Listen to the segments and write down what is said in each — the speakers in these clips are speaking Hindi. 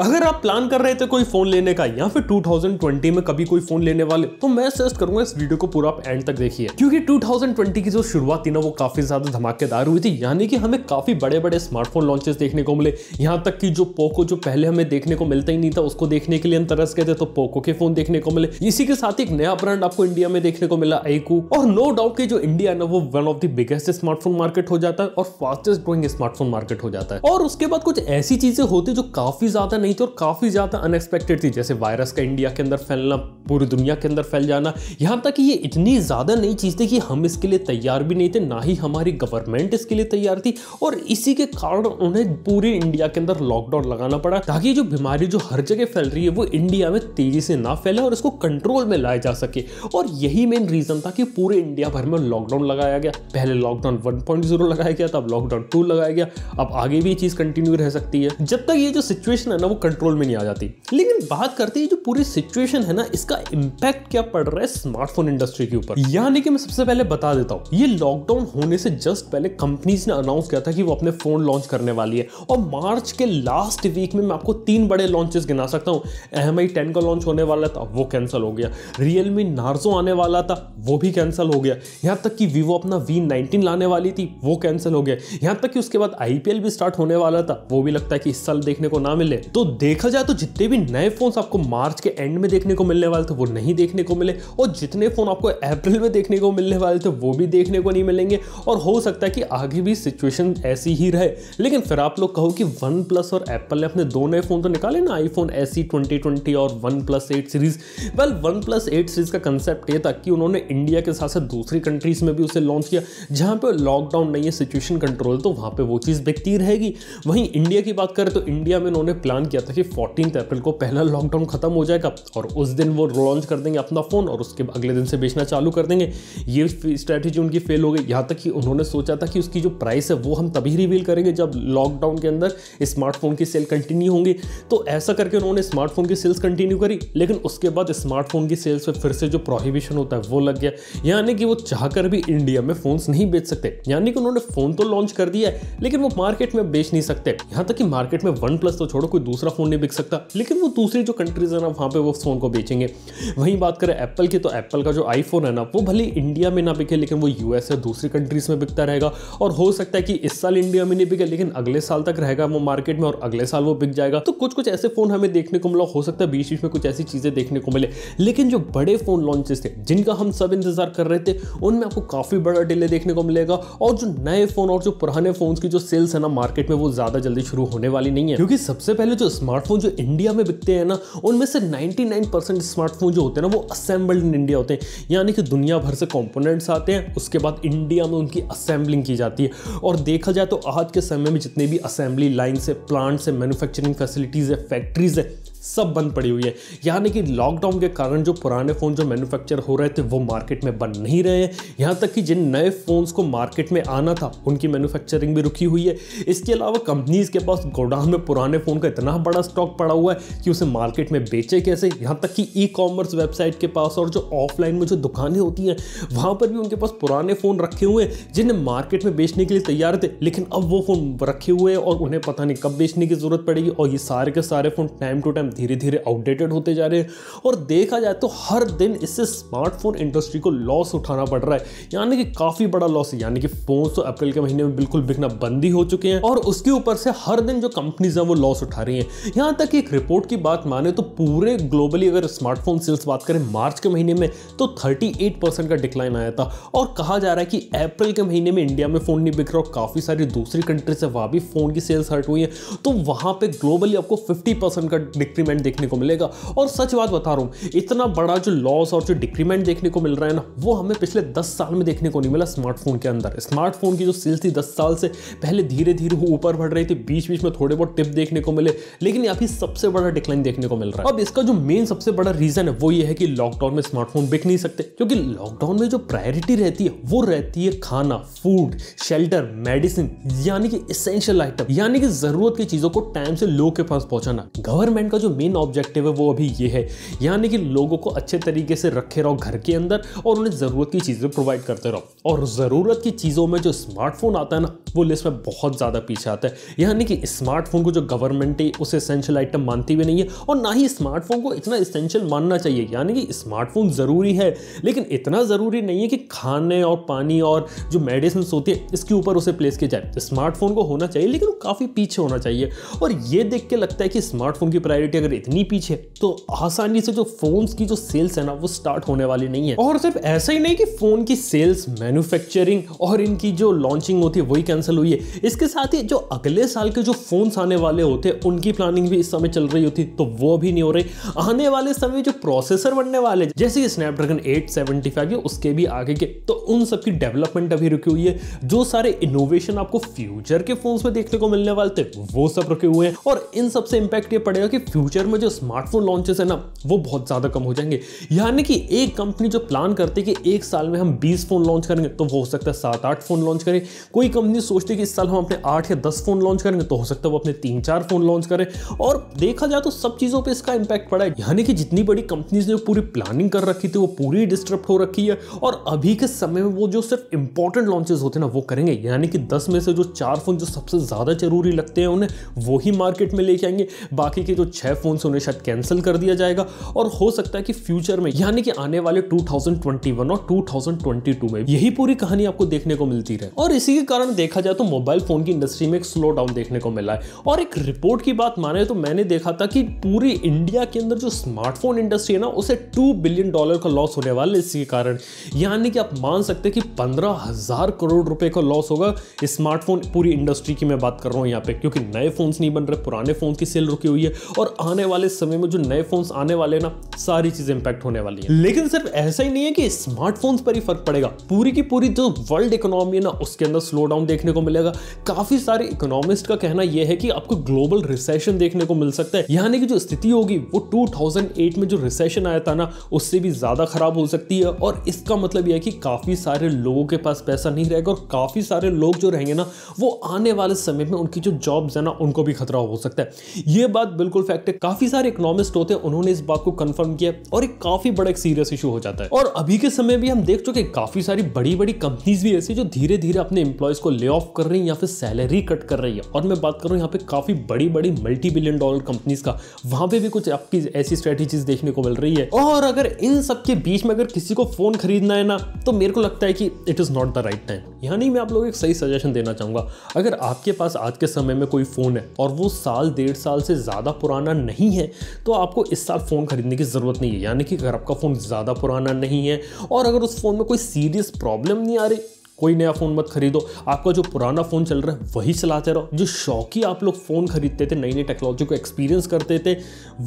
अगर आप प्लान कर रहे थे कोई फोन लेने का या फिर 2020 में कभी कोई फोन लेने वाले तो मैं सजेस्ट करूंगा इस वीडियो को पूरा आप एंड तक देखिए क्योंकि 2020 की जो शुरुआत थी ना वो काफी ज्यादा धमाकेदार हुई थी यानी कि हमें काफी बड़े बड़े स्मार्टफोन लॉन्चेस देखने को मिले यहाँ तक कि जो पोको जो पहले हमें देखने को मिलता ही नहीं था उसको देखने के लिए अंतरस गए थे तो पोको के फोन देखने को मिले इसी के साथ एक नया ब्रांड आपको इंडिया में देखने को मिला आईकू और नो डाउट की जो इंडिया ना वो one of the biggest smartphone market हो जाता है और फास्टेस्ट ग्रोइंग स्मार्टफोन मार्केट हो जाता है और उसके बाद कुछ ऐसी चीजें होती जो काफी ज्यादा नहीं थी और काफ़ी ज़्यादा अनएक्सपेक्टेड थी जैसे वायरस का इंडिया के अंदर फैलना पूरी दुनिया के अंदर फैल जाना यहाँ तक कि ये इतनी ज़्यादा नई चीज़ थी कि हम इसके लिए तैयार भी नहीं थे ना ही हमारी गवर्नमेंट इसके लिए तैयार थी और इसी के कारण उन्हें पूरे इंडिया के अंदर लॉकडाउन लगाना पड़ा ताकि जो बीमारी जो हर जगह फैल रही है वो इंडिया में तेज़ी से ना फैले और इसको कंट्रोल में लाया जा सके और यही मेन रीज़न था कि पूरे इंडिया भर में लॉकडाउन लगाया गया पहले लॉकडाउन वन लगाया गया था अब लॉकडाउन टू लगाया गया अब आगे भी ये चीज़ कंटिन्यू रह सकती है जब तक ये जो सिचुएशन है ना वो कंट्रोल में नहीं आ जाती लेकिन बात करते हैं जो पूरी सिचुएशन है ना इसका इम्पैक्ट क्या पड़ रहा है स्मार्टफोन इंडस्ट्री के ऊपर यानी कि मैं सबसे पहले बता देता हूँ ये लॉकडाउन होने से जस्ट पहले कंपनीज ने अनाउंस किया था कि वो अपने फोन लॉन्च करने वाली है और मार्च के लास्ट वीक में मैं आपको तीन बड़े लॉन्चेस गिना सकता हूँ एम आई टेन का लॉन्च होने वाला था वो कैंसिल हो गया रियल मी नार्जो आने वाला था वो भी कैंसिल हो गया यहाँ तक कि वीवो अपना वी नाइनटीन लाने वाली थी वो कैंसिल हो गया यहाँ तक कि उसके बाद आई भी स्टार्ट होने वाला था वो भी लगता है कि इस साल देखने को ना मिले तो देखा जाए तो जितने भी नए फोन आपको मार्च के एंड में देखने को मिलने वाले थे वो नहीं देखने को मिले और जितने फ़ोन आपको अप्रैल में देखने को मिलने वाले थे वो भी देखने को नहीं मिलेंगे और हो सकता है कि आगे भी सिचुएशन ऐसी ही रहे लेकिन फिर आप लोग कहो कि वन प्लस और एप्पल ने अपने दो नए फ़ोन तो निकाले ना iPhone S C twenty twenty और OnePlus eight series well OnePlus eight series का कंसेप्ट ये था कि उन्होंने इंडिया के साथ साथ दूसरी कंट्रीज़ में भी उसे लॉन्च किया जहां पर लॉकडाउन नहीं है सिचुएशन कंट्रोल तो वहां पर वो चीज़ बिकती रहेगी वहीं इंडिया की बात करें तो इंडिया में उन्होंने प्लान किया किया था कि फोर्टीन अप्रैल को पहला लॉकडाउन खत्म हो जाएगा और उस दिन वो लॉन्च कर देंगे अपना फ़ोन और उसके अगले दिन से बेचना चालू कर देंगे ये स्ट्रैटेजी उनकी फेल हो गई यहाँ तक कि उन्होंने सोचा था कि उसकी जो प्राइस है वो हम तभी रिवील करेंगे जब लॉकडाउन के अंदर स्मार्टफोन की सेल कंटिन्यू होंगी तो ऐसा करके उन्होंने स्मार्टफोन की सेल्स कंटिन्यू करी लेकिन उसके बाद स्मार्टफोन की सेल्स पर फिर से जो प्रोहिबिशन होता है वो लग गया यानी कि वो चाहकर भी इंडिया में फ़ोन्स नहीं बेच सकते यानी कि उन्होंने फ़ोन तो लॉन्च कर दिया है लेकिन वो मार्केट में बेच नहीं सकते यहाँ तक कि मार्केट में वन प्लस तो छोड़ो कोई दूसरा दूसरा फ़ोन नहीं बिक सकता लेकिन वो दूसरी जो कंट्रीज़ है ना वहाँ पर वो फ़ोन को बेचेंगे वहीं बात करें एप्पल की तो एप्पल का जो आईफोन है ना वो भले इंडिया में ना बिके लेकिन वो यूएस या दूसरी कंट्रीज़ में बिकता रहेगा और हो सकता है कि इस साल इंडिया में नहीं बिके लेकिन अगले साल तक रहेगा वो मार्केट में और अगले साल वो बिक जाएगा तो कुछ कुछ ऐसे फ़ोन हमें देखने को मिला हो सकता है बीच बीच में कुछ ऐसी चीज़ें देखने को मिले लेकिन जो बड़े फ़ोन लॉन्चेस थे जिनका हम सब इंतज़ार कर रहे थे उनमें आपको काफ़ी बड़ा डिले देखने को मिलेगा और जो नए फ़ोन और जो पुराने फ़ोन की जो सेल्स है ना मार्केट में वो ज़्यादा जल्दी शुरू होने वाली नहीं है क्योंकि सबसे पहले जो स्मार्टफोन जो इंडिया में बिकते हैं ना उनमें से 99 परसेंट स्मार्टफोन जो होते हैं ना वो असेंबल्ड इन इंडिया होते हैं यानी कि दुनिया भर से कॉम्पोनेंट्स आते हैं उसके बाद इंडिया में उनकी असेंबलिंग की जाती है और देखा जाए तो आज के समय में जितने भी असेंबली लाइन से प्लांट्स है मैन्युफैक्चरिंग फैसिलिटीज़ है फैक्ट्रीज़ है सब बंद पड़ी हुई है यानी कि लॉकडाउन के कारण जो पुराने फ़ोन जो मैन्युफैक्चर हो रहे थे वो मार्केट में बन नहीं रहे हैं यहाँ तक कि जिन नए फ़ोन्स को मार्केट में आना था उनकी मैन्युफैक्चरिंग भी रुकी हुई है इसके अलावा कंपनीज़ के पास गोडाउन में पुराने फ़ोन का इतना बड़ा स्टॉक पड़ा हुआ है कि उसे मार्केट में बेचे कैसे यहाँ तक कि ई कॉमर्स वेबसाइट के पास और जो ऑफलाइन में जो दुकानें होती हैं वहाँ पर भी उनके पास पुराने फ़ोन रखे हुए हैं जिन्हें मार्केट में बेचने के लिए तैयार थे लेकिन अब वो फ़ोन रखे हुए हैं और उन्हें पता नहीं कब बेचने की ज़रूरत पड़ेगी और ये सारे के सारे phone time to time program धीरे धीरे आउटडेटेड होते जा रहे हैं और देखा जाए तो हर दिन इससे स्मार्टफोन इंडस्ट्री को लॉस उठाना पड़ रहा है यानी कि काफ़ी बड़ा लॉस है यानी कि फोन तो अप्रैल के महीने में बिल्कुल बिकना बंद ही हो चुके हैं और उसके ऊपर से हर दिन जो कंपनीज हैं वो लॉस उठा रही हैं यहाँ तक एक रिपोर्ट की बात माने तो पूरे ग्लोबली अगर स्मार्टफोन सेल्स बात करें मार्च के महीने में तो थर्टी का डिक्लाइन आया था और कहा जा रहा है कि अप्रैल के महीने में इंडिया में फ़ोन नहीं बिक रहा और काफ़ी सारी दूसरी कंट्री से वहां भी फ़ोन की सेल्स हर्ट हुई है तो वहां पर ग्लोबली आपको फिफ्टी का डिक्रीमेंट देखने को मिलेगा और सच बात बता रहा हूँ इतना बड़ा जो लॉस और जो डिक्रीमेंट देखने को मिल रहा है ना वो हमें पिछले दस साल में देखने को नहीं मिला स्मार्टफोन के अंदर स्मार्टफोन की जो सेल्स थी दस साल से पहले धीरे धीरे वो ऊपर बढ़ रही थी बीच बीच में थोड़े बहुत टिप देखने को मिले लेकिन अभी सबसे बड़ा डिक्लाइन देखने को मिल रहा है अब इसका जो मेन सबसे बड़ा रीजन है वो ये है कि लॉकडाउन में स्मार्टफोन बिक नहीं सकते क्योंकि लॉकडाउन में जो प्रायोरिटी रहती है वो रहती है खाना फूड शेल्टर मेडिसिन यानी कि इसेंशियल आइटम यानी कि जरूरत की चीजों को टाइम से लोग के पास पहुंचाना गवर्नमेंट का जो जो मेन ऑब्जेक्टिव है वो अभी ये है यानी कि लोगों को अच्छे तरीके से रखे रहो घर के अंदर और उन्हें ज़रूरत की चीज़ें प्रोवाइड करते रहो और ज़रूरत की चीज़ों में जो स्मार्टफोन आता है ना वो लिस्ट में बहुत ज़्यादा पीछे आता है यानी कि स्मार्टफोन को जो गवर्नमेंट है उसे इसेंशियल आइटम मानती हुई नहीं है और ना ही स्मार्टफोन को इतना इसेंशियल मानना चाहिए यानी कि स्मार्टफोन ज़रूरी है लेकिन इतना ज़रूरी नहीं है कि खाने और पानी और जो मेडिसिन होती है इसके ऊपर उसे प्लेस किया जाए स्मार्टफोन को होना चाहिए लेकिन वो काफ़ी पीछे होना चाहिए और ये देख के लगता है कि स्मार्टफोन की प्रायोरिटी कि अगर इतनी पीछे तो आसानी से जो फोन की जो सेल्स है ना वो स्टार्ट होने वाली नहीं है और सिर्फ ऐसा ही नहीं कि फोन की सेल्स मैन्युफैक्चरिंग और इनकी जो लॉन्चिंग होती है वही कैंसिल हुई है इसके साथ ही जो अगले साल के जो फोन आने वाले होते हैं उनकी प्लानिंग भी इस समय चल रही होती तो वो भी नहीं हो रही आने वाले समय जो प्रोसेसर बनने वाले जैसे कि स्नैपड्रैगन एट सेवेंटी उसके भी आगे के तो उन सबकी डेवलपमेंट अभी रुकी हुई है जो सारे इनोवेशन आपको फ्यूचर के फोन में देखने को मिलने वाले थे वो सब रुके हुए हैं और इन सबसे इंपैक्ट ये पड़ेगा कि फ्यूचर फ्यूचर में जो स्मार्टफोन लॉन्चेस है ना वो बहुत ज़्यादा कम हो जाएंगे यानी कि एक कंपनी जो प्लान करती है कि एक साल में हम बीस फ़ोन लॉन्च करेंगे तो वो हो सकता है सात आठ फ़ोन लॉन्च करें कोई कंपनी सोचती है कि इस साल हम अपने आठ या दस फ़ोन लॉन्च करेंगे तो हो सकता है वो अपने तीन चार फ़ोन लॉन्च करें और देखा जाए तो सब चीज़ों पर इसका इंपैक्ट पड़ा है यानी कि जितनी बड़ी कंपनीज ने पूरी प्लानिंग कर रखी थी वो पूरी डिस्टर्ब हो रखी है और अभी के समय में वो जो सिर्फ इंपॉर्टेंट लॉन्चेस होते हैं ना वो करेंगे यानी कि दस में से जो चार फोन जो सबसे ज़्यादा जरूरी लगते हैं उन्हें वो ही मार्केट में लेके आएंगे बाकी के जो छह एयरफोन्स उन्हें शायद कैंसिल कर दिया जाएगा और हो सकता है कि फ्यूचर में यानी कि आने वाले 2021 और 2022 में यही पूरी कहानी आपको देखने को मिलती रहे और इसी के कारण देखा जाए तो मोबाइल फोन की इंडस्ट्री में एक स्लो डाउन देखने को मिला है और एक रिपोर्ट की बात माने तो मैंने देखा था कि पूरी इंडिया के अंदर जो स्मार्टफोन इंडस्ट्री है ना उसे टू बिलियन डॉलर का लॉस होने वाला है इसी के कारण यानी कि आप मान सकते हैं कि पंद्रह हजार करोड़ रुपए का लॉस होगा स्मार्टफोन पूरी इंडस्ट्री की मैं बात कर रहा हूँ यहाँ पे क्योंकि नए फोन्स नहीं बन रहे पुराने फोन की सेल रुकी हुई है और आने वाले समय में जो नए फोन्स आने वाले ना सारी चीजें इंपैक्ट होने वाली है लेकिन सिर्फ ऐसा ही नहीं है कि स्मार्टफोन्स पर ही फर्क पड़ेगा पूरी की पूरी जो वर्ल्ड इकोनॉमी है ना उसके अंदर स्लो डाउन देखने को मिलेगा काफी सारे इकोनॉमिस्ट का कहना यह है कि आपको ग्लोबल रिसेशन देखने को मिल सकता है यानी कि जो स्थिति होगी वो टू में जो रिसेशन आया था ना उससे भी ज्यादा खराब हो सकती है और इसका मतलब यह है कि काफी सारे लोगों के पास पैसा नहीं रहेगा और काफी सारे लोग जो रहेंगे ना वो आने वाले समय में उनकी जो जॉब्स है ना उनको भी खतरा हो सकता है ये बात बिल्कुल फैक्ट है काफी सारे इकोनॉमिस्ट होते हैं उन्होंने इस बात को कंफर्म किया और एक काफी बड़ा एक सीरियस इशू हो जाता है और अभी के समय भी हम देख चुके काफी सारी बड़ी बड़ी कंपनीज भी ऐसी जो धीरे धीरे अपने एम्प्लॉयज को ले ऑफ कर रही है या फिर सैलरी कट कर रही है और मैं बात कर रहा हूँ यहाँ पे काफी बड़ी बड़ी मल्टी बिलियन डॉलर कंपनीज का वहां पे भी कुछ आपकी ऐसी स्ट्रेटेजीज देखने को मिल रही है और अगर इन सब के बीच में अगर किसी को फोन खरीदना है ना तो मेरे को लगता है कि it is not the right time यानी मैं आप लोग एक सही सजेशन देना चाहूंगा अगर आपके पास आज के समय में कोई फ़ोन है और वो साल डेढ़ साल से ज़्यादा पुराना नहीं है तो आपको इस साल फ़ोन ख़रीदने की ज़रूरत नहीं है यानी कि अगर आपका फ़ोन ज़्यादा पुराना नहीं है और अगर उस फ़ोन में कोई सीरियस प्रॉब्लम नहीं आ रही कोई नया फ़ोन मत खरीदो आपका जो पुराना फ़ोन चल रहा है वही चलाते रहो जो शौकी आप लोग फ़ोन खरीदते थे नई नई टेक्नोलॉजी को एक्सपीरियंस करते थे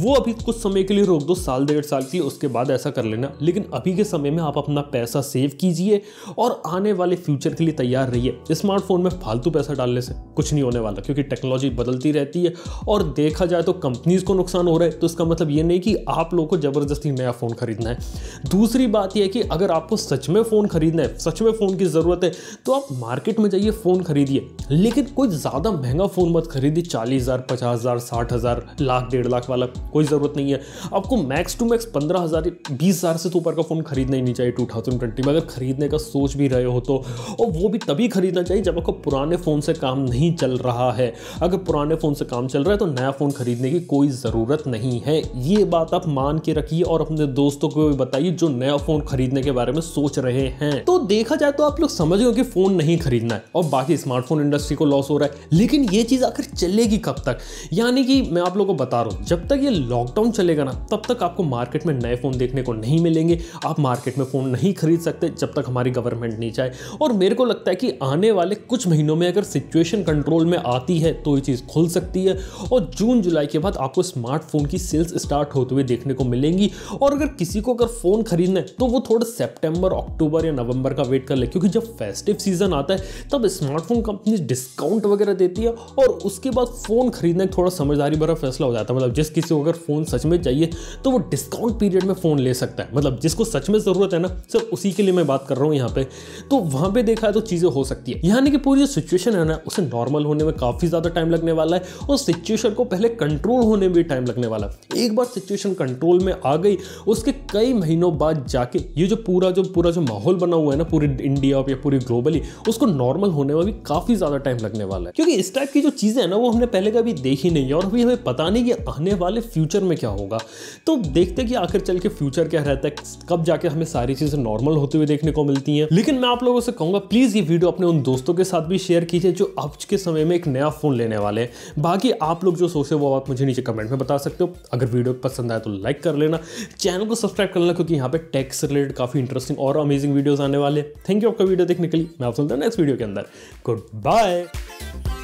वो अभी कुछ समय के लिए रोक दो साल डेढ़ साल की उसके बाद ऐसा कर लेना लेकिन अभी के समय में आप अपना पैसा सेव कीजिए और आने वाले फ्यूचर के लिए तैयार रहिए स्मार्टफोन में फालतू पैसा डालने से कुछ नहीं होने वाला क्योंकि टेक्नोलॉजी बदलती रहती है और देखा जाए तो कंपनीज़ को नुकसान हो रहा है तो इसका मतलब ये नहीं कि आप लोगों को ज़बरदस्ती नया फ़ोन खरीदना है दूसरी बात यह कि अगर आपको सच में फ़ोन खरीदना है सच में फ़ोन की ज़रूरत जरूरत है तो आप मार्केट में जाइए फ़ोन खरीदिए लेकिन कोई ज़्यादा महंगा फ़ोन मत खरीदिए चालीस हज़ार पचास हज़ार साठ हज़ार लाख डेढ़ लाख वाला कोई ज़रूरत नहीं है आपको मैक्स टू मैक्स पंद्रह हज़ार बीस हज़ार से तो ऊपर का फ़ोन खरीदना ही नहीं चाहिए टू थाउजेंड ट्वेंटी में अगर खरीदने का सोच भी रहे हो तो और वो भी तभी खरीदना चाहिए जब आपको पुराने फ़ोन से काम नहीं चल रहा है अगर पुराने फ़ोन से काम चल रहा है तो नया फ़ोन खरीदने की कोई ज़रूरत नहीं है ये बात आप मान के रखिए और अपने दोस्तों को भी बताइए जो नया फ़ोन खरीदने के बारे में सोच रहे हैं तो देखा जाए तो आप लोग समझ गए कि फ़ोन नहीं खरीदना है और बाकी स्मार्टफोन इंडस्ट्री को लॉस हो रहा है लेकिन ये चीज़ आखिर चलेगी कब तक यानी कि मैं आप लोगों को बता रहा हूँ जब तक ये लॉकडाउन चलेगा ना तब तक आपको मार्केट में नए फ़ोन देखने को नहीं मिलेंगे आप मार्केट में फ़ोन नहीं खरीद सकते जब तक हमारी गवर्नमेंट नहीं चाहे और मेरे को लगता है कि आने वाले कुछ महीनों में अगर सिचुएशन कंट्रोल में आती है तो ये चीज़ खुल सकती है और जून जुलाई के बाद आपको स्मार्टफोन की सेल्स स्टार्ट होते हुए देखने को मिलेंगी और अगर किसी को अगर फ़ोन खरीदना है तो वो थोड़ा सेप्टेम्बर अक्टूबर या नवंबर का वेट कर ले क्योंकि जब फेस्टिव सीज़न आता है तब स्मार्टफोन कंपनी डिस्काउंट वगैरह देती है और उसके बाद फ़ोन खरीदना एक थोड़ा समझदारी भरा फैसला हो जाता है मतलब जिस किसी को अगर फ़ोन सच में चाहिए तो वो डिस्काउंट पीरियड में फ़ोन ले सकता है मतलब जिसको सच में ज़रूरत है ना सिर्फ उसी के लिए मैं बात कर रहा हूँ यहाँ पे तो वहाँ पर देखा है तो चीज़ें हो सकती है यानी कि पूरी जो सिचुएशन है ना उसे नॉर्मल होने में काफ़ी ज़्यादा टाइम लगने वाला है और सिचुएशन को पहले कंट्रोल होने में भी टाइम लगने वाला है एक बार सिचुएशन कंट्रोल में आ गई उसके कई महीनों बाद जाके ये जो पूरा जो पूरा जो माहौल बना हुआ है ना पूरे इंडिया या पूरी ग्लोबली उसको नॉर्मल होने में भी काफ़ी ज़्यादा टाइम लगने वाला है क्योंकि इस टाइप की जो चीज़ें हैं ना वो हमने पहले कभी देखी नहीं है और अभी हमें पता नहीं कि आने वाले फ्यूचर में क्या होगा तो देखते कि आखिर चल के फ्यूचर क्या रहता है कब जाके हमें सारी चीज़ें नॉर्मल होते हुए देखने को मिलती है लेकिन मैं आप लोगों से कहूंगा प्लीज़ ये वीडियो अपने उन दोस्तों के साथ भी शेयर कीजिए जो अब के समय में एक नया फ़ोन लेने वाले हैं बाकी आप लोग जो सोचे वो आप मुझे नीचे कमेंट में बता सकते हो अगर वीडियो पसंद आए तो लाइक कर लेना चैनल को सब्सक्राइब कर लेना क्योंकि यहाँ पे टैक्स रिलेटेड काफ़ी इंटरेस्टिंग और अमेजिंग वीडियोस आने वाले थैंक यू आपका वीडियो देख टेक्निकली मैं आप सुनता हूँ नेक्स्ट वीडियो के अंदर गुड बाय